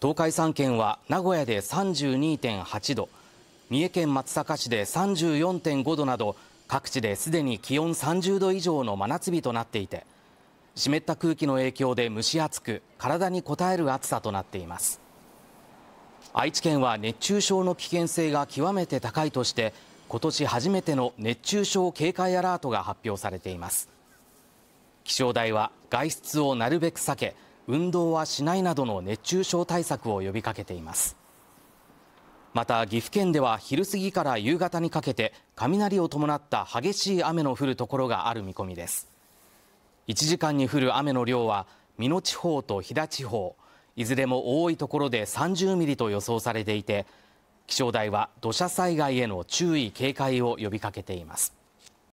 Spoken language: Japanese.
東海3県は名古屋で32.8度三重県松阪市で34.5度など各地ですでに気温30度以上の真夏日となっていて湿った空気の影響で蒸し暑く体に応える暑さとなっています愛知県は熱中症の危険性が極めて高いとして今年初めての熱中症警戒アラートが発表されています気象台は外出をなるべく避け運動はしないなどの熱中症対策を呼びかけていますまた岐阜県では昼過ぎから夕方にかけて雷を伴った激しい雨の降るところがある見込みです1時間に降る雨の量は美濃地方と飛騨地方いずれも多いところで30ミリと予想されていて気象台は土砂災害への注意警戒を呼びかけています